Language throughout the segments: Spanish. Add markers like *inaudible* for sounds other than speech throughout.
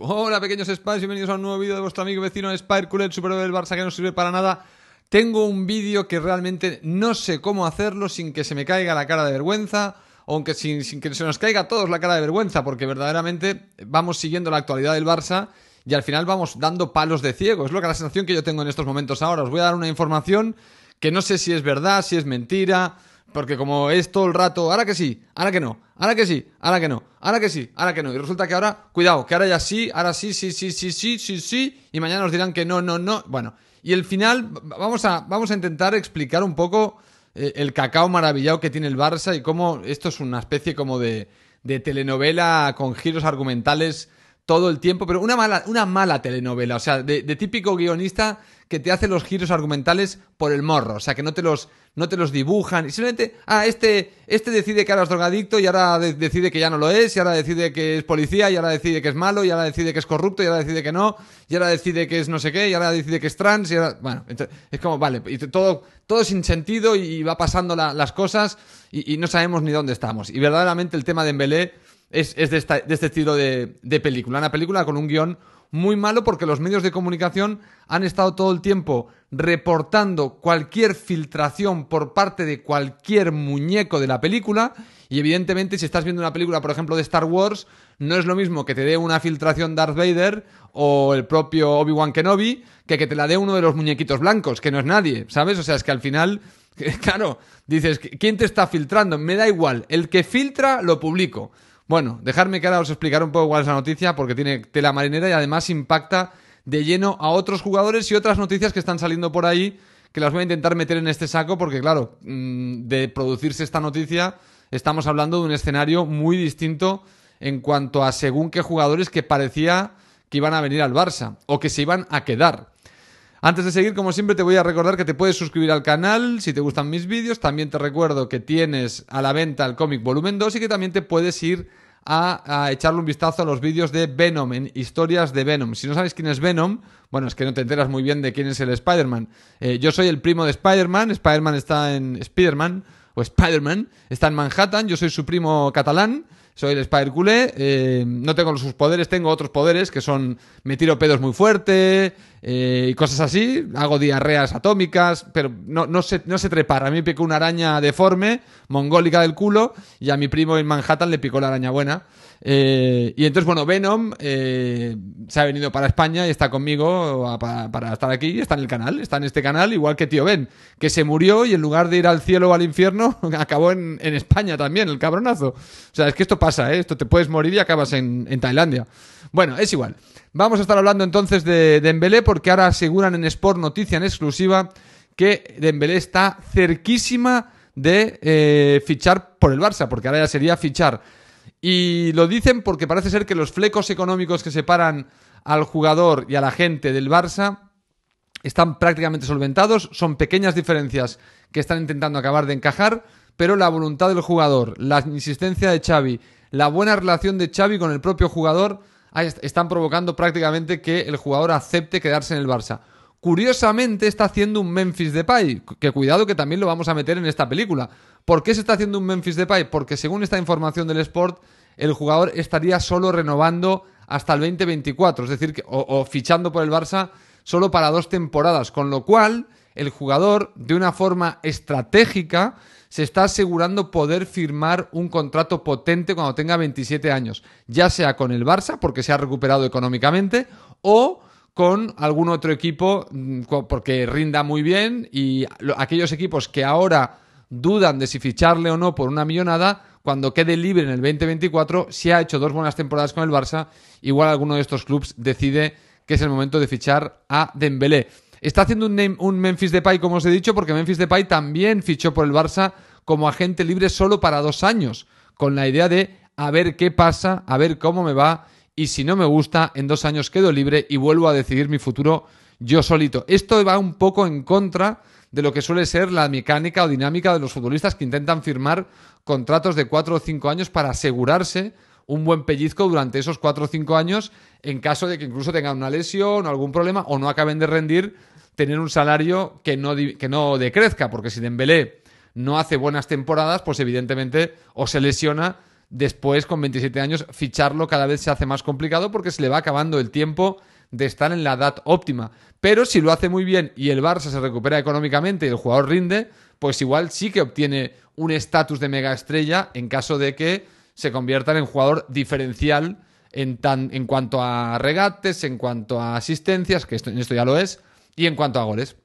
Hola pequeños Spires, bienvenidos a un nuevo vídeo de vuestro amigo vecino Spire Cool, el superhéroe del Barça que no sirve para nada. Tengo un vídeo que realmente no sé cómo hacerlo sin que se me caiga la cara de vergüenza, aunque sin, que se nos caiga a todos la cara de vergüenza, porque verdaderamente vamos siguiendo la actualidad del Barça y al final vamos dando palos de ciego. Es lo que la sensación que yo tengo en estos momentos ahora. Os voy a dar una información que no sé si es verdad, si es mentira, porque como es todo el rato, ahora que sí, ahora que no, ahora que sí, ahora que no, ahora que sí, ahora que no. Y resulta que ahora, cuidado, que ahora ya sí, ahora sí, sí, sí, sí, sí, sí, sí. Y mañana nos dirán que no, no, no. Bueno, y el final, vamos a, vamos a intentar explicar un poco eh, el cacao maravillado que tiene el Barça y cómo esto es una especie como de, de telenovela con giros argumentales todo el tiempo, pero una mala, una mala telenovela, o sea, de, típico guionista que te hace los giros argumentales por el morro, o sea, que no te los, no te los dibujan, y simplemente, ah, este, este decide que ahora es drogadicto y ahora decide que ya no lo es, y ahora decide que es policía, y ahora decide que es malo, y ahora decide que es corrupto, y ahora decide que no, y ahora decide que es no sé qué, y ahora decide que es trans, y ahora, bueno, es como, vale, y todo, todo sin sentido y va pasando las cosas y, y, no sabemos ni dónde estamos. Y verdaderamente el tema de Embelé es, de, este estilo de, de película. Una película con un guión muy malo porque los medios de comunicación han estado todo el tiempo reportando cualquier filtración por parte de cualquier muñeco de la película y evidentemente si estás viendo una película, por ejemplo, de Star Wars, no es lo mismo que te dé una filtración Darth Vader o el propio Obi-Wan Kenobi que que te la dé uno de los muñequitos blancos, que no es nadie, ¿sabes? O sea, es que al final, *laughs* claro, dices, ¿quién te está filtrando? Me da igual, el que filtra lo publico. Bueno, dejarme que ahora os explicar un poco cuál es la noticia, porque tiene tela marinera y además impacta de lleno a otros jugadores y otras noticias que están saliendo por ahí, que las voy a intentar meter en este saco, porque claro, mm, de producirse esta noticia, estamos hablando de un escenario muy distinto en cuanto a según qué jugadores que parecía que iban a venir al Barça o que se iban a quedar. Antes de seguir, como siempre, te voy a recordar que te puedes suscribir al canal si te gustan mis vídeos. También te recuerdo que tienes a la venta el cómic volumen 2 y que también te puedes ir a, echarle un vistazo a los vídeos de Venom, en historias de Venom. Si no sabes quién es Venom, bueno, es que no te enteras muy bien de quién es el Spider-Man. Eh, yo soy el primo de Spider-Man, Spider-Man está en Spider-Man, o Spider-Man, está en Manhattan, yo soy su primo catalán soy el Spider Cule. Eh, no tengo sus poderes, tengo otros poderes que son me tiro pedos muy fuerte eh, y cosas así, hago diarreas atómicas, pero no, no, se, no se trepara. A mí me picó una araña deforme, mongólica del culo, y a mi primo en Manhattan le picó la araña buena. Eh, y entonces, bueno, Venom eh, se ha venido para España y está conmigo para, estar aquí. Está en el canal, está en este canal, igual que Tío Ben, que se murió y en lugar de ir al cielo o al infierno, *laughs* acabó en, España también, el cabronazo. O sea, es que esto pasa, ¿eh? Esto te puedes morir y acabas en, Tailandia. Bueno, es igual. Vamos a estar hablando entonces de Dembélé porque ahora aseguran en Sport Noticia en exclusiva que Dembélé está cerquísima de eh, fichar por el Barça, porque ahora ya sería fichar y lo dicen porque parece ser que los flecos económicos que separan al jugador y a la gente del Barça están prácticamente solventados, son pequeñas diferencias que están intentando acabar de encajar, pero la voluntad del jugador, la insistencia de Xavi, la buena relación de Xavi con el propio jugador están provocando prácticamente que el jugador acepte quedarse en el Barça. Curiosamente está haciendo un Memphis de Depay, que cuidado que también lo vamos a meter en esta película. ¿Por qué se está haciendo un Memphis de Depay? Porque según esta información del Sport, el jugador estaría solo renovando hasta el 2024, es decir, que, o, o fichando por el Barça solo para dos temporadas, con lo cual el jugador, de una forma estratégica, se está asegurando poder firmar un contrato potente cuando tenga 27 años, ya sea con el Barça, porque se ha recuperado económicamente, o con algún otro equipo mm, porque rinda muy bien y aquellos equipos que ahora dudan de si ficharle o no por una millonada, cuando quede libre en el 2024, si ha hecho dos buenas temporadas con el Barça, igual alguno de estos clubes decide que es el momento de fichar a Dembélé. Está haciendo un, un Memphis Depay, como os he dicho, porque Memphis Depay también fichó por el Barça como agente libre solo para dos años, con la idea de a ver qué pasa, a ver cómo me va y si no me gusta, en dos años quedo libre y vuelvo a decidir mi futuro yo solito. Esto va un poco en contra de lo que suele ser la mecánica o dinámica de los futbolistas que intentan firmar contratos de cuatro o cinco años para asegurarse un buen pellizco durante esos cuatro o cinco años en caso de que incluso tengan una lesión o algún problema o no acaben de rendir, tener un salario que no, que no decrezca, porque si Dembélé no hace buenas temporadas, pues evidentemente o se lesiona Después, con 27 años, ficharlo cada vez se hace más complicado porque se le va acabando el tiempo de estar en la edad óptima. Pero si lo hace muy bien y el Barça se recupera económicamente y el jugador rinde, pues igual sí que obtiene un estatus de mega estrella en caso de que se conviertan en jugador diferencial en, tan, en cuanto a regates, en cuanto a asistencias, que esto, esto ya lo es, y en cuanto a goles.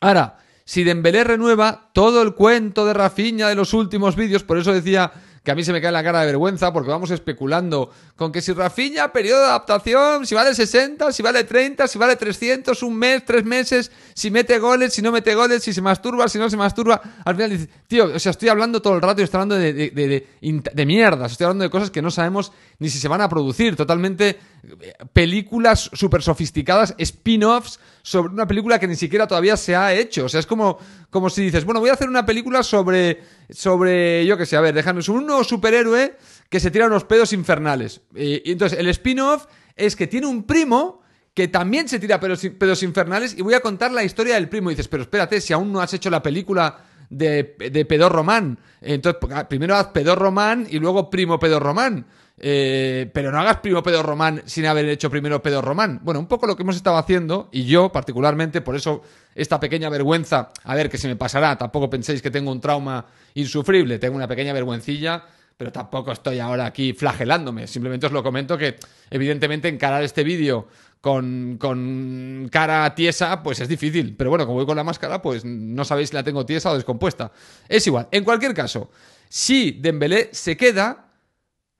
Ahora, si Dembélé renueva todo el cuento de Rafinha de los últimos vídeos, por eso decía que a mí se me cae la cara de vergüenza porque vamos especulando con que si Rafinha, periodo de adaptación, si vale 60, si vale 30, si vale 300, un mes, tres meses, si mete goles, si no mete goles, si se masturba, si no se masturba. Al final dices, tío, o sea, estoy hablando todo el rato y estoy hablando de, de, mierdas, estoy hablando de cosas que no sabemos ni si se van a producir. Totalmente eh, películas súper sofisticadas, spin-offs sobre una película que ni siquiera todavía se ha hecho. O sea, es como, como si dices, bueno, voy a hacer una película sobre, sobre yo qué sé, a ver, déjanos un nuevo superhéroe que se tira unos pedos infernales. y entonces el spin-off es que tiene un primo que también se tira pedos infernales y voy a contar la historia del primo. Y dices, pero espérate, si aún no has hecho la película de, de román, Entonces, pues, ah, primero haz román y luego primo Pedro román. Eh, pero no hagas primo román sin haber hecho primero román. Bueno, un poco lo que hemos estado haciendo, y yo particularmente, por eso esta pequeña vergüenza, a ver, que se me pasará, tampoco penséis que tengo un trauma insufrible, tengo una pequeña vergüencilla pero tampoco estoy ahora aquí flagelándome. Simplemente os lo comento que, evidentemente, encarar este vídeo con, cara tiesa, pues es difícil. Pero bueno, como voy con la máscara, pues no sabéis si la tengo tiesa o descompuesta. Es igual. En cualquier caso, si Dembélé se queda,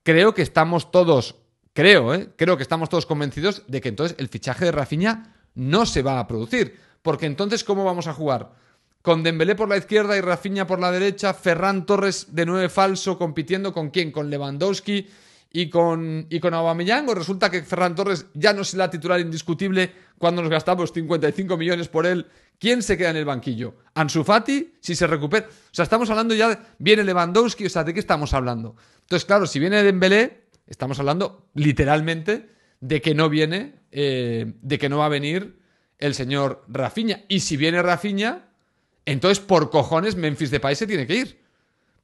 creo que estamos todos, creo, eh, creo que estamos todos convencidos de que entonces el fichaje de Rafinha no se va a producir. Porque entonces, ¿cómo vamos a jugar? Con Dembélé por la izquierda y Rafinha por la derecha, Ferran Torres de nueve falso compitiendo con quién? Con Lewandowski y con, y con resulta que Ferran Torres ya no es la titular indiscutible cuando nos gastamos 55 millones por él, ¿quién se queda en el banquillo? ¿Ansu Fati? Si se recupera... O sea, estamos hablando ya, de, viene Lewandowski, o sea, ¿de qué estamos hablando? Entonces, claro, si viene Dembélé, estamos hablando literalmente de que no viene, eh, de que no va a venir el señor Rafiña. Y si viene Rafiña, entonces por cojones Memphis país se tiene que ir.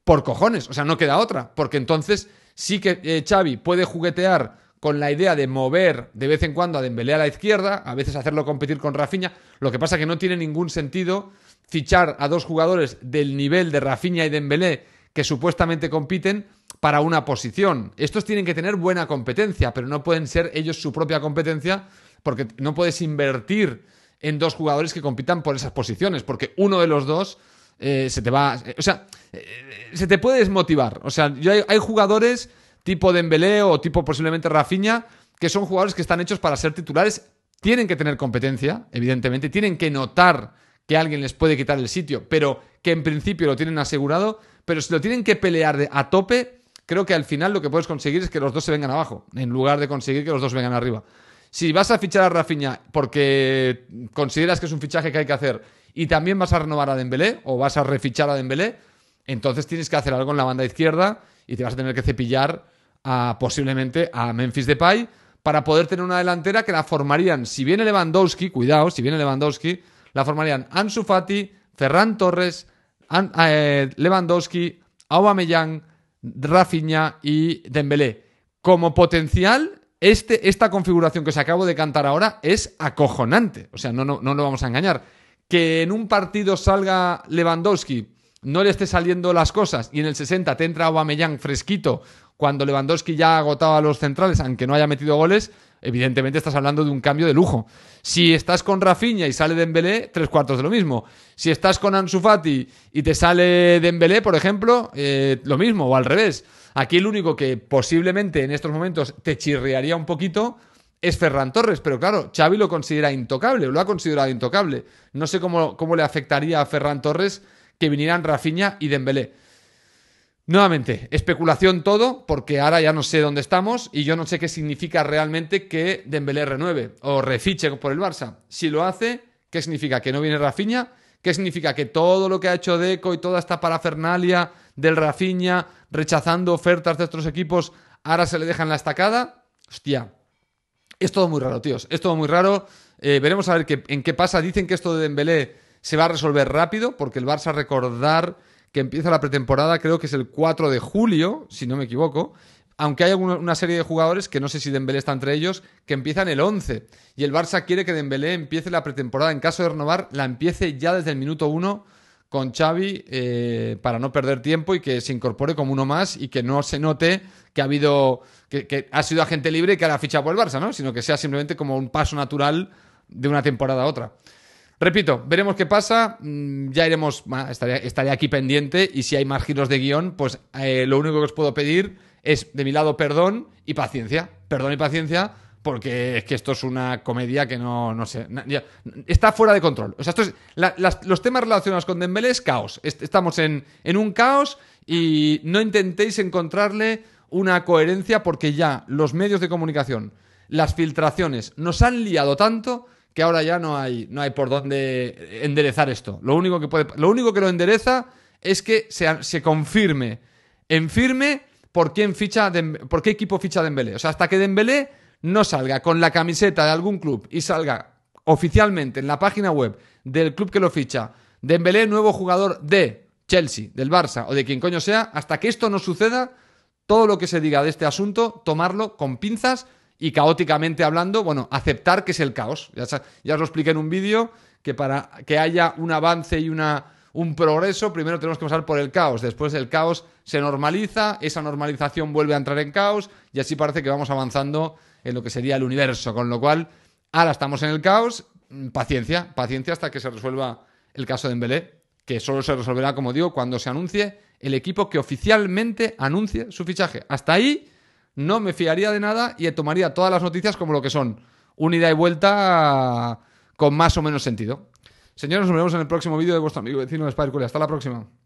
Por cojones, o sea, no queda otra, porque entonces Sí que eh, Xavi puede juguetear con la idea de mover de vez en cuando a Dembélé a la izquierda, a veces hacerlo competir con Rafinha, lo que pasa que no tiene ningún sentido fichar a dos jugadores del nivel de Rafinha y Dembélé que supuestamente compiten para una posición. Estos tienen que tener buena competencia, pero no pueden ser ellos su propia competencia porque no puedes invertir en dos jugadores que compitan por esas posiciones, porque uno de los dos eh, se te va. Eh, o sea, eh, se te puede desmotivar. O sea, hay, jugadores tipo Dembélé o tipo posiblemente Rafinha que son jugadores que están hechos para ser titulares. Tienen que tener competencia, evidentemente. Tienen que notar que alguien les puede quitar el sitio, pero que en principio lo tienen asegurado. Pero si lo tienen que pelear a tope, creo que al final lo que puedes conseguir es que los dos se vengan abajo, en lugar de conseguir que los dos vengan arriba. Si vas a fichar a Rafinha porque consideras que es un fichaje que hay que hacer y también vas a renovar a Dembélé o vas a refichar a Dembélé, entonces tienes que hacer algo en la banda izquierda y te vas a tener que cepillar a, posiblemente a Memphis Depay para poder tener una delantera que la formarían, si viene Lewandowski, cuidado, si viene Lewandowski, la formarían Ansu Fati, Ferran Torres, eh, Lewandowski, Aubameyang, Rafinha y Dembélé. Como potencial, este, esta configuración que os acabo de cantar ahora es acojonante. O sea, no, no, no lo vamos a engañar que en un partido salga Lewandowski, no le esté saliendo las cosas y en el 60 te entra Aubameyang fresquito cuando Lewandowski ya ha agotado a los centrales aunque no haya metido goles, evidentemente estás hablando de un cambio de lujo. Si estás con Rafinha y sale Dembélé, tres cuartos de lo mismo. Si estás con Ansu Fati y te sale Dembélé, por ejemplo, eh, lo mismo o al revés. Aquí el único que posiblemente en estos momentos te chirriaría un poquito es Ferran Torres, pero claro, Xavi lo considera intocable, lo ha considerado intocable. No sé cómo, cómo le afectaría a Ferran Torres que vinieran Rafinha y Dembélé. Nuevamente, especulación todo, porque ahora ya no sé dónde estamos y yo no sé qué significa realmente que Dembélé renueve o refiche por el Barça. Si lo hace, ¿qué significa? ¿Que no viene Rafinha? ¿Qué significa? ¿Que todo lo que ha hecho Deco y toda esta parafernalia del Rafinha rechazando ofertas de otros equipos ahora se le deja en la estacada? Hostia, es todo muy raro, tíos. Es todo muy raro. Eh, veremos a ver qué, en qué pasa. Dicen que esto de Dembélé se va a resolver rápido, porque el Barça, recordar que empieza la pretemporada, creo que es el 4 de julio, si no me equivoco. Aunque hay una serie de jugadores, que no sé si Dembélé está entre ellos, que empiezan el 11. Y el Barça quiere que Dembélé empiece la pretemporada, en caso de renovar, la empiece ya desde el minuto 1 con Xavi eh, para no perder tiempo y que se incorpore como uno más y que no se note que ha habido que, ha sido agente libre y que ahora ficha por el Barça, ¿no? Sino que sea simplemente como un paso natural de una temporada a otra. Repito, veremos qué pasa. Mm, ya iremos, estaré, aquí pendiente y si hay más giros de guión, pues eh, lo único que os puedo pedir es de mi lado perdón y paciencia. Perdón y paciencia porque es que esto es una comedia que no, no sé, está fuera de control. O sea, esto es, los temas relacionados con Dembélé es caos. estamos en, un caos y no intentéis encontrarle una coherencia porque ya los medios de comunicación, las filtraciones, nos han liado tanto que ahora ya no hay, no hay por dónde enderezar esto. Lo único que, lo, único que lo endereza es que se, se confirme en firme por, quién ficha, por qué equipo ficha Dembélé. O sea, hasta que Dembélé no salga con la camiseta de algún club y salga oficialmente en la página web del club que lo ficha, Dembélé, nuevo jugador de Chelsea, del Barça o de quien coño sea, hasta que esto no suceda, todo lo que se diga de este asunto, tomarlo con pinzas y caóticamente hablando, bueno, aceptar que es el caos. Ya, ya os lo expliqué en un vídeo, que para que haya un avance y una un progreso, primero tenemos que pasar por el caos, después el caos se normaliza, esa normalización vuelve a entrar en caos y así parece que vamos avanzando en lo que sería el universo, con lo cual ahora estamos en el caos, mm, paciencia, paciencia hasta que se resuelva el caso de Embelé, que solo se resolverá, como digo, cuando se anuncie el equipo que oficialmente anuncie su fichaje. Hasta ahí no me fiaría de nada y tomaría todas las noticias como lo que son, una ida y vuelta con más o menos sentido. Señores, nos vemos en el próximo vídeo de vuestro amigo vecino de Spider Hasta la próxima.